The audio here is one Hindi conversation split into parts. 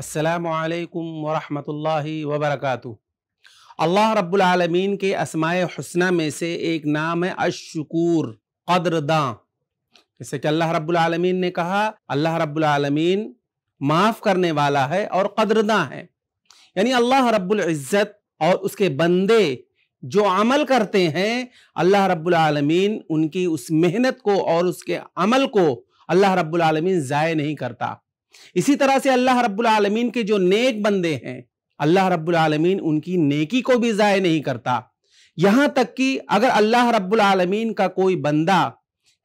असलकम वरहमल वबरक अल्लाह रब्लमीन के असमाय हसना में से एक नाम है अशकूर कदरदा जैसे कि अल्लाह रब्लमीन ने कहा अल्लाह रब्लमीन माफ़ करने वाला है और कदरदा है यानी अल्लाह रब्ज़त और उसके बंदे जो अमल करते हैं अल्लाह रब्लमीन उनकी उस मेहनत को और उसके अमल को अल्लाह रब्लमीन ज़ाय नहीं करता इसी तरह से अल्लाह रब्बुल आलमीन के जो नेक बंदे हैं अल्लाह रब्बुल आलमीन उनकी नेकी को भी ज़ाय नहीं करता यहां तक कि अगर अल्लाह रब्बुल आलमीन का कोई बंदा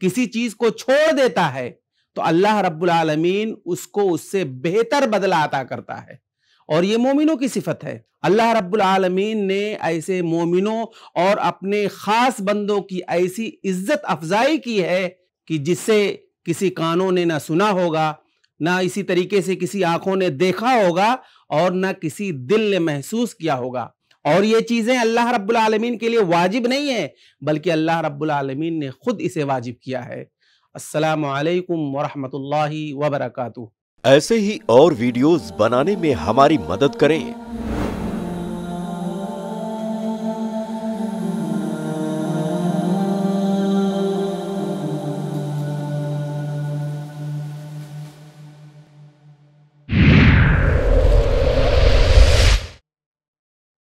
किसी चीज को छोड़ देता है तो अल्लाह रब्बुल आलमीन उसको उससे बेहतर बदला अता करता है और ये मोमिनों की सिफत है अल्लाह रब्बुल आलमीन ने ऐसे मोमिनों और अपने खास बंदों की ऐसी इज्जत अफजाई की है कि जिससे किसी कानों ने ना सुना होगा ना इसी तरीके से किसी आंखों ने देखा होगा और ना किसी दिल ने महसूस किया होगा और ये चीज़ें अल्लाह रब्बुल आलमीन के लिए वाजिब नहीं है बल्कि अल्लाह रब्बुल आलमीन ने ख़ुद इसे वाजिब किया है असलकम वरहमल वबरकू ऐसे ही और वीडियोस बनाने में हमारी मदद करें